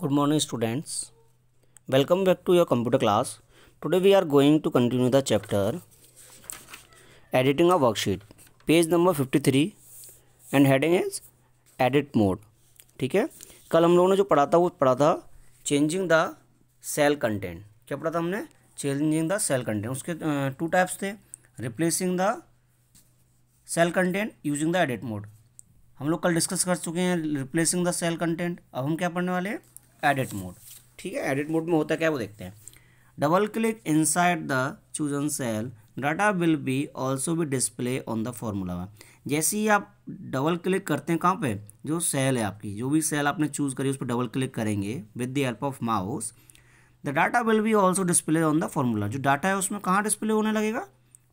Good morning students welcome back to your computer class today we are going to continue the chapter editing a worksheet page number fifty three and heading is edit mode ठीक है कल हम लोगों ने जो पढ़ा था वो पढ़ा था चेंजिंग द सेल कंटेंट क्या पढ़ा था हमने चेंजिंग द सेल कंटेंट उसके टू uh, टाइप्स थे replacing the cell content using the edit mode हम लोग कल डिस्कस कर चुके हैं रिप्लेसिंग द सेल कंटेंट अब हम क्या पढ़ने वाले हैं एडिट मोड ठीक है एडिट मोड में होता क्या है वो देखते हैं double click inside the chosen cell data will be also भी डिस्प्ले ऑन द फॉर्मूला जैसे ही आप डबल क्लिक करते हैं कहाँ पे जो सेल है आपकी जो भी सेल आपने चूज़ करी उस पर डबल क्लिक करेंगे with the help of mouse the data will be also display on the formula जो डाटा है उसमें कहाँ डिस्प्ले होने लगेगा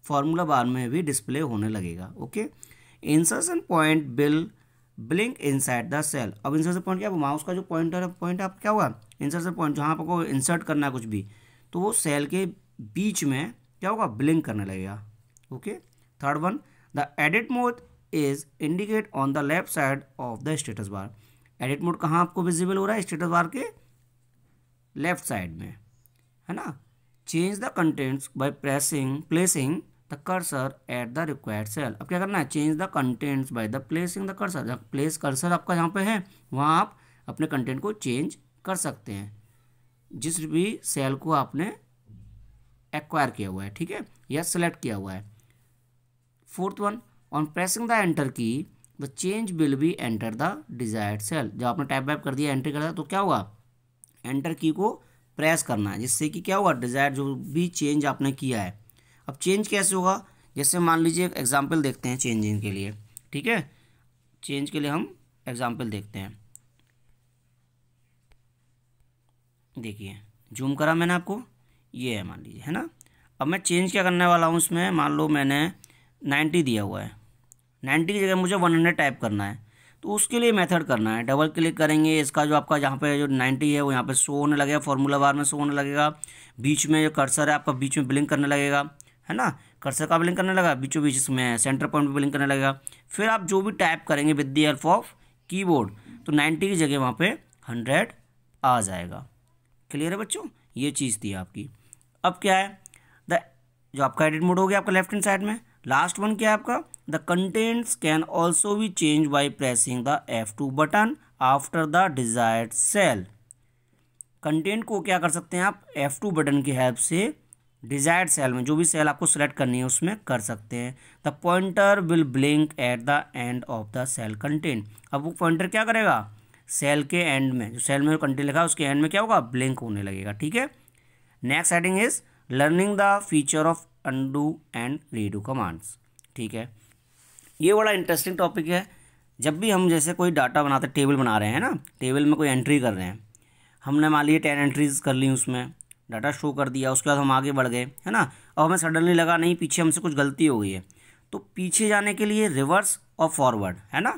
फार्मूला बार में भी डिस्प्ले होने लगेगा okay insertion point will blink inside the cell अब इंसर्शन पॉइंट क्या माउस का जो पॉइंटर पॉइंट आप क्या होगा इंसर्शन पॉइंट जहाँ आपको इंसर्ट करना है कुछ भी तो वो सेल के बीच में क्या होगा ब्लिंक करने लगेगा okay third one the edit mode is indicate on the left side of the status bar edit mode कहाँ आपको विजिबल हो रहा है स्टेटस बार के लेफ्ट साइड में है ना change the contents by pressing placing the cursor at the required cell अब क्या करना है change the contents by the placing the cursor place cursor आपका जहाँ पे है वहाँ आप अपने कंटेंट को चेंज कर सकते हैं जिस भी सेल को आपने एक्वायर किया हुआ है ठीक है या सेलेक्ट किया हुआ है fourth one on pressing the enter key the change will be enter the desired cell जब आपने टाइप वाइप कर दिया एंट्री कर दिया तो क्या हुआ एंटर की को प्रेस करना है जिससे कि क्या हुआ डिजायर जो भी चेंज आपने किया है अब चेंज कैसे होगा जैसे मान लीजिए एक एग्जाम्पल देखते हैं चेंजिंग के लिए ठीक है चेंज के लिए हम एग्जाम्पल देखते हैं देखिए जूम करा मैंने आपको ये है मान लीजिए है ना अब मैं चेंज क्या करने वाला हूँ इसमें मान लो मैंने नाइन्टी दिया हुआ है नाइन्टी की जगह मुझे वन हंड्रेड टाइप करना है तो उसके लिए मेथड करना है डबल क्लिक करेंगे इसका जो आपका जहाँ पे जो नाइन्टी है वो यहाँ पे शो होने लगेगा फॉर्मूला बार में शो होने लगेगा बीच में जो कर्सर है आपका बीच में ब्लिंक करने लगेगा है ना कर्सर का ब्लिंक करने लगा बीचों बीच इसमें सेंटर पॉइंट पर ब्लिंक करने लगेगा फिर आप जो भी टाइप करेंगे with the help of keyboard तो 90 की जगह वहाँ पे 100 आ जाएगा क्लियर है बच्चों ये चीज़ थी आपकी अब क्या है द जो आपका एडिट मोड हो गया आपका लेफ्ट हैंड साइड में लास्ट वन क्या है आपका द कंटेंट्स कैन ऑल्सो भी change by pressing the F two button after the desired cell content को क्या कर सकते हैं आप एफ टू बटन की हेल्प से डिजायर्ड सेल में जो भी सेल आपको सेलेक्ट करनी है उसमें कर सकते हैं the pointer will blink at the end of the cell content अब वो पॉइंटर क्या करेगा सेल के एंड में जो सेल में कंटेंट लिखा है उसके एंड में क्या होगा ब्लिंक होने लगेगा ठीक है next heading is learning the feature of undo and redo commands ठीक है ये बड़ा इंटरेस्टिंग टॉपिक है जब भी हम जैसे कोई डाटा बनाते टेबल बना रहे हैं ना टेबल में कोई एंट्री कर रहे हैं हमने मान लिया टेन एंट्रीज कर ली उसमें डाटा शो कर दिया उसके बाद हम आगे बढ़ गए है ना अब हमें सडनली लगा नहीं पीछे हमसे कुछ गलती हो गई है तो पीछे जाने के लिए रिवर्स और फॉरवर्ड है ना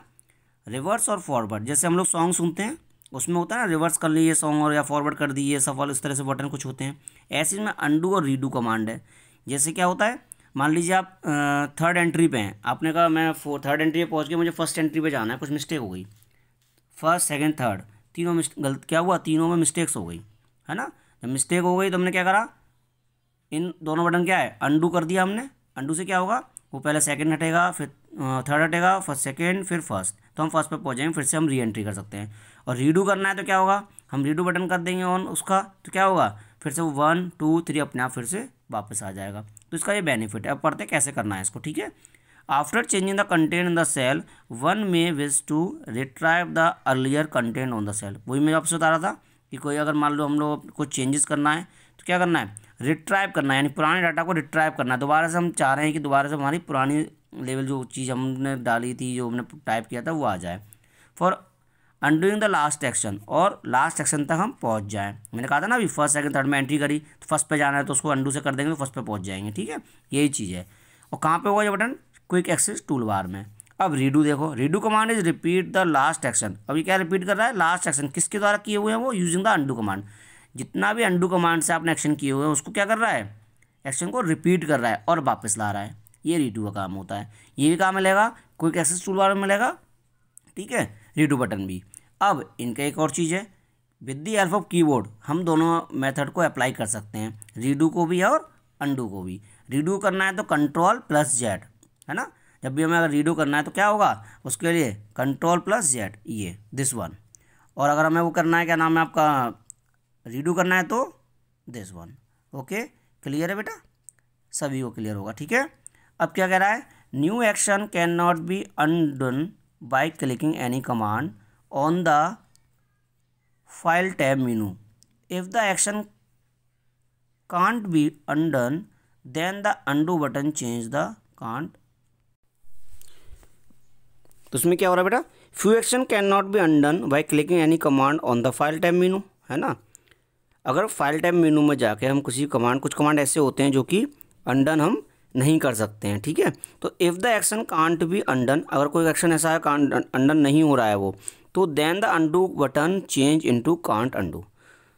रिवर्स और फॉरवर्ड जैसे हम लोग सॉन्ग सुनते हैं उसमें होता है ना रिवर्स कर लिए सॉन्ग और या फॉरवर्ड कर दीजिए सफल इस तरह से बटन कुछ होते हैं ऐसे में अंडू और रीडू कमांड है जैसे क्या होता है मान लीजिए आप थर्ड एंट्री पे हैं आपने कहा मैं थर्ड एंट्री पे पहुंच गया मुझे फर्स्ट एंट्री पे जाना है कुछ मिस्टेक हो गई फर्स्ट सेकंड थर्ड तीनों गलत क्या हुआ तीनों में मिस्टेक्स हो गई है ना जब मिस्टेक हो गई तो हमने क्या करा इन दोनों बटन क्या है अंडू कर दिया हमने अंडू से क्या होगा वो पहले सेकंड हटेगा फिर थर्ड हटेगा फर्स्ट सेकंड फिर फर्स्ट तो हम फर्स्ट पर पहुँच फिर से हम री एंट्री कर सकते हैं और रीडू करना है तो क्या होगा हम रीडू बटन कर देंगे ऑन उसका तो क्या होगा फिर से वो वन टू थ्री अपने आप फिर से वापस आ जाएगा तो इसका ये बेनिफिट है अब पढ़ते कैसे करना है इसको ठीक है after changing the content in the cell one may wish to retrieve the earlier content on the cell वही मैं आपसे बता रहा था कि कोई अगर मान लो हम लोग कुछ चेंजेस करना है तो क्या करना है रिट्राइव करना है यानी पुराने डाटा को रिट्राइव करना है दोबारा से हम चाह रहे हैं कि दोबारा से हमारी पुरानी लेवल जो चीज़ हमने डाली थी जो हमने टाइप किया था वो आ जाए for undoing the last action और लास्ट एक्शन तक हम पहुँच जाएँ मैंने कहा था ना अभी फर्स्ट सेकंड थर्ड में एंट्री करी तो फर्स्ट पर जाना है तो उसको अंडू से कर देंगे तो फर्स्ट पर पहुँच जाएंगे ठीक है यही चीज़ है और कहाँ पर होगा ये button quick access tool bar में अब रीडू देखो redo command is repeat the last action अब ये क्या रिपीट कर रहा है लास्ट एक्शन किसके द्वारा किए हुए हैं वो यूजिंग द अंडू कमांड जितना भी अंडू कमांड से आपने एक्शन किए हुए हैं उसको क्या कर रहा है एक्शन को रिपीट कर रहा है और वापस ला रहा है ये रीडू का काम होता है ये भी कहाँ मिलेगा क्विक एक्सेस टूल बार में मिलेगा ठीक है रीडू बटन भी अब इनका एक और चीज़ है with the help of keyboard हम दोनों मेथड को अप्लाई कर सकते हैं रीडू को भी और अंडू को भी रीडू करना है तो कंट्रोल प्लस जेड है ना जब भी हमें अगर रीडो करना है तो क्या होगा उसके लिए कंट्रोल प्लस जेड ये दिस वन और अगर हमें वो करना है क्या नाम है आपका रीडो करना है तो दिस वन ओके क्लियर है बेटा सभी को क्लियर होगा ठीक है अब क्या कह रहा है new action can not be undone by clicking any command on the file tab menu if the action can't be undone then the undo button change the can't तो उसमें क्या हो रहा है बेटा few action can not be undone by clicking any command on the file time menu है ना अगर फाइल टाइम मीनू में जाके हम किसी कमांड कुछ कमांड ऐसे होते हैं जो कि अनडन हम नहीं कर सकते हैं ठीक है तो if the action can't be undone अगर कोई एक्शन ऐसा है कांट अनडन नहीं हो रहा है वो तो then the undo button change into can't undo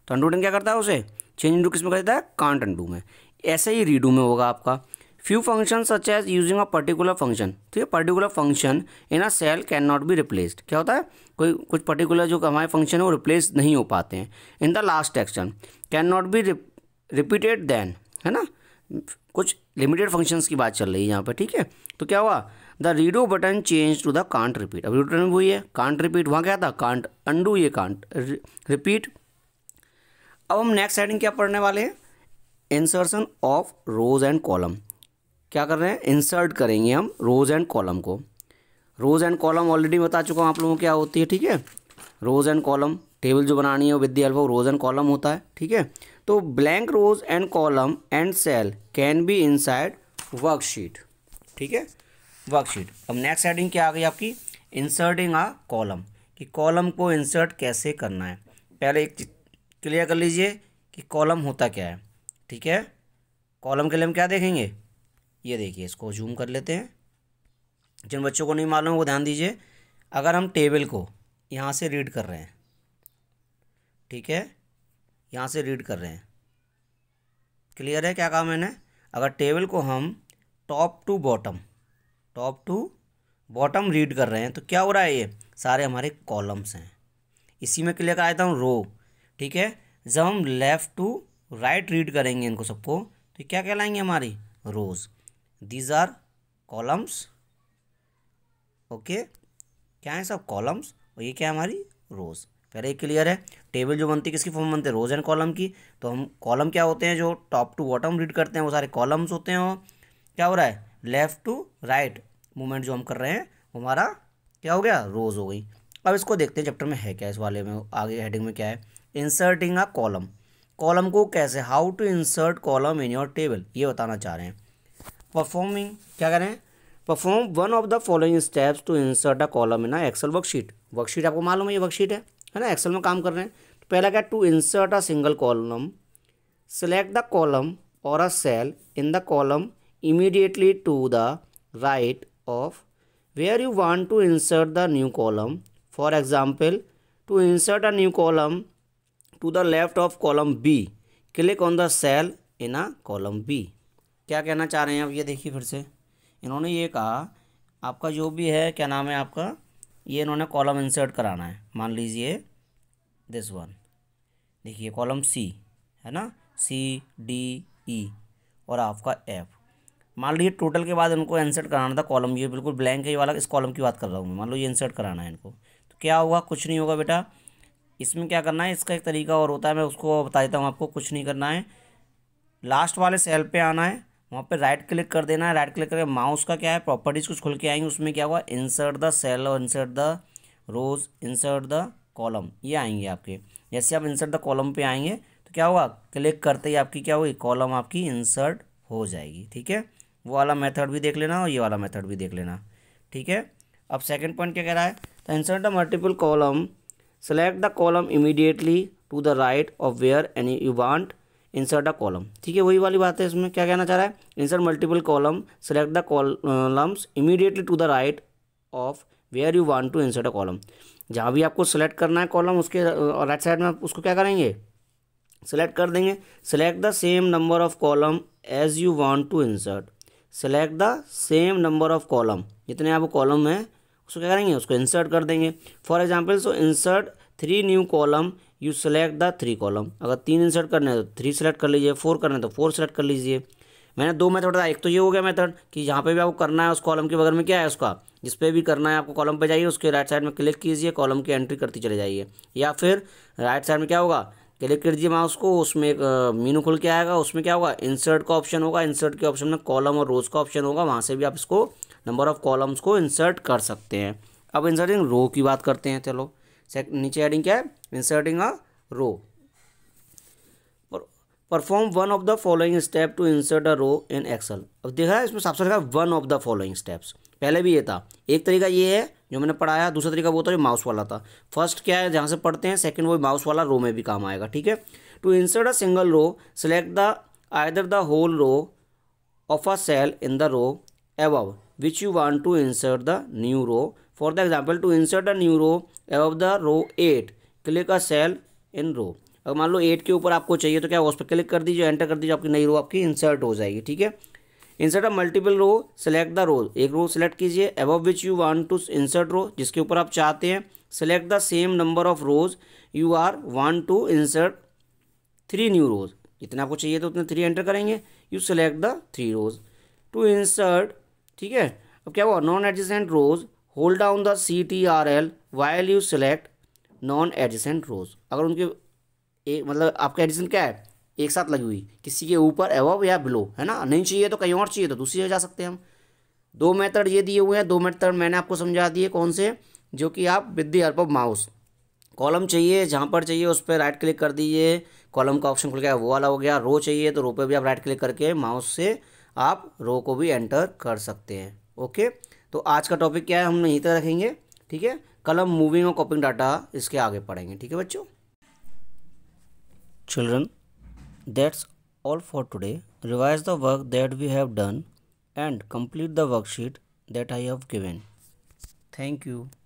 तो अंडू बटन क्या करता है उसे चेंज इंटू किस में कर देता है कांट अंडू में ऐसे ही रीडू में होगा आपका few function such as using a particular function ठीक है particular function in a cell can not be replaced क्या होता है कोई कुछ पर्टिकुलर जो हमारे फंक्शन है वो रिप्लेस नहीं हो पाते हैं in the last action can not be repeated then है ना कुछ लिमिटेड फंक्शंस की बात चल रही है यहाँ पर ठीक है तो क्या हुआ the redo button change to the can't repeat अब रिटर्न हुई है कांट रिपीट वहाँ क्या था कांट अंडू ये कांट रिपीट अब हम नेक्स्ट हेडिंग क्या पढ़ने वाले हैं insertion of rows and column क्या कर रहे हैं इंसर्ट करेंगे हम रोज़ एंड कॉलम को रोज़ एंड कॉलम ऑलरेडी बता चुका हूँ आप लोगों को क्या होती है ठीक है रोज़ एंड कॉलम टेबल जो बनानी है with the help of rows and column होता है ठीक है तो blank rows and column and cell can be inside worksheet ठीक है वर्कशीट अब नेक्स्ट हेडिंग क्या आ गई आपकी इंसर्टिंग आ कॉलम कि कॉलम को इंसर्ट कैसे करना है पहले एक क्लियर कर लीजिए कि कॉलम होता क्या है ठीक है कॉलम के लिए हम क्या देखेंगे ये देखिए इसको जूम कर लेते हैं जिन बच्चों को नहीं मालूम वो ध्यान दीजिए अगर हम टेबल को यहाँ से रीड कर रहे हैं ठीक है यहाँ से रीड कर रहे हैं क्लियर है क्या कहा मैंने अगर टेबल को हम top to bottom top to bottom read कर रहे हैं तो क्या हो रहा है ये सारे हमारे कॉलम्स हैं इसी में क्लियर आया था हूँ रो ठीक है जब हम लेफ़्ट टू राइट रीड करेंगे इनको सबको तो क्या कहलाएंगे हमारी rows these are columns okay okay. क्या है सब कॉलम्स और ये क्या है हमारी रोज पहले ये क्लियर है टेबल जो बनती है किसकी फॉर्म बनते हैं रोज एंड कॉलम की तो हम कॉलम क्या होते हैं जो टॉप टू बॉटम रीड करते हैं वो सारे कॉलम्स होते हैं और क्या हो रहा है लेफ्ट टू राइट मूवमेंट जो हम कर रहे हैं वो हमारा क्या हो गया रोज हो गई अब इसको देखते हैं चैप्टर में है क्या इस वाले में आगे हेडिंग में क्या है इंसर्टिंग अ कॉलम कॉलम को कैसे how to insert column in your table ये बताना चाह रहे हैं परफॉर्मिंग क्या कह रहे हैं perform one of the following steps to insert a column in Excel worksheet worksheet आपको मालूम है ये वर्कशीट है है ना एक्सल में काम कर रहे हैं तो पहला क्या to insert a single column select the column और a cell in the column immediately to the right of where you want to insert the new column for example to insert a new column to the left of column B click on the cell in a column B क्या कहना चाह रहे हैं अब ये देखिए फिर से इन्होंने ये कहा आपका जो भी है क्या नाम है आपका ये इन्होंने कॉलम इंसर्ट कराना है मान लीजिए दिस वन देखिए कॉलम सी है ना सी डी ई और आपका एफ़ मान लीजिए टोटल के बाद इनको इंसर्ट कराना था कॉलम ये बिल्कुल ब्लैंक है ये वाला इस कॉलम की बात कर रहा हूँ मैं मान लो ये इंसर्ट कराना है इनको तो क्या होगा कुछ नहीं होगा बेटा इसमें क्या करना है इसका एक तरीका और होता है मैं उसको बता देता हूँ आपको कुछ नहीं करना है लास्ट वाले सेल पे आना है वहाँ पे राइट क्लिक कर देना है राइट क्लिक करके माउस का क्या है प्रॉपर्टीज़ कुछ खुल के आएंगे उसमें क्या हुआ इंसर्ट द सेल और insert the rows insert the column ये आएंगे आपके जैसे आप इंसर्ट द कॉलम पे आएंगे तो क्या होगा क्लिक करते ही आपकी क्या होगी कॉलम आपकी इंसर्ट हो जाएगी ठीक है वो वाला मेथड भी देख लेना और ये वाला मेथड भी देख लेना ठीक है अब सेकेंड पॉइंट क्या कह रहा है तो insert the multiple column select the column immediately to the right of where any you want insert a column ठीक है वही वाली बात है इसमें क्या कहना चाह रहा है insert multiple column select the columns immediately to the right of where you want to insert a column जहाँ भी आपको सेलेक्ट करना है कॉलम उसके राइट साइड में आप उसको क्या करेंगे सेलेक्ट कर देंगे select the same number of column as you want to insert select the same number of column जितने आप कॉलम हैं उसको क्या करेंगे उसको इंसर्ट कर देंगे for example so insert three new column you select the three column अगर तीन इंसर्ट करना है तो थ्री सेलेक्ट कर लीजिए फोर करना है तो फोर सेलेक्ट कर लीजिए मैंने दो मेथड बताया एक तो ये हो गया मेथड कि यहाँ पे भी आपको करना है उस कॉलम के बगल में क्या है उसका जिस पे भी करना है आपको कॉलम पे जाइए उसके राइट साइड में क्लिक कीजिए कॉलम की एंट्री करती चले जाइए या फिर राइट साइड में क्या होगा क्लिक कर दीजिए माउस को उसमें एक मीनू खुल के आएगा उसमें क्या होगा इंसर्ट का ऑप्शन होगा इंसर्ट के ऑप्शन में कॉलम और रोज का ऑप्शन होगा वहाँ से भी आप इसको नंबर ऑफ कॉलम्स को इंसर्ट कर सकते हैं अब इंसर्टिंग रो की बात करते हैं चलो नीचे हेडिंग क्या है inserting a row perform one of the following step to insert a row in Excel अब देखा है इसमें सबसे लिखा one of the following steps पहले भी ये था एक तरीका ये है जो मैंने पढ़ाया दूसरा तरीका वो था जो माउस वाला था फर्स्ट क्या है जहाँ से पढ़ते हैं सेकंड वो माउस वाला रो में भी काम आएगा ठीक है to insert a single row select the either the whole row of a cell in the row above which you want to insert the new row. For the example, to insert a new row above the row 8, click a cell in row. अगर मान लो eight के ऊपर आपको चाहिए तो क्या उस पर क्लिक कर दीजिए एंटर कर दीजिए आपकी नई रो आपकी इंसर्ट हो जाएगी ठीक है insert a multiple row select the row एक रो सेलेक्ट कीजिए above which you want to insert row जिसके ऊपर आप चाहते हैं select the same number of rows you are want to insert three new rows जितना आपको चाहिए तो उतने थ्री एंटर करेंगे you select the three rows to insert ठीक है अब क्या हुआ non adjacent rows hold down the C T R L while you select non adjacent rows अगर उनके एक मतलब आपका एडजेंट क्या है एक साथ लगी हुई किसी के ऊपर एव या बिलो है ना नहीं चाहिए तो कहीं और चाहिए तो दूसरी जगह जा सकते हैं हम दो मेथड ये दिए हुए हैं दो मेथड मैंने आपको समझा दिए कौन से जो कि आप with the help of mouse column चाहिए जहाँ पर चाहिए उस पर राइट क्लिक कर दीजिए कॉलम का ऑप्शन खुल गया वो वाला हो गया रो चाहिए तो रो पे भी आप राइट क्लिक करके माउस से आप रो को भी एंटर कर सकते हैं ओके तो आज का टॉपिक क्या है हम यहीं तक रखेंगे ठीक है कल हम मूविंग और कॉपिंग डाटा इसके आगे पढ़ेंगे ठीक है बच्चों children that's all for today revise the work that we have done and complete the worksheet that I have given thank you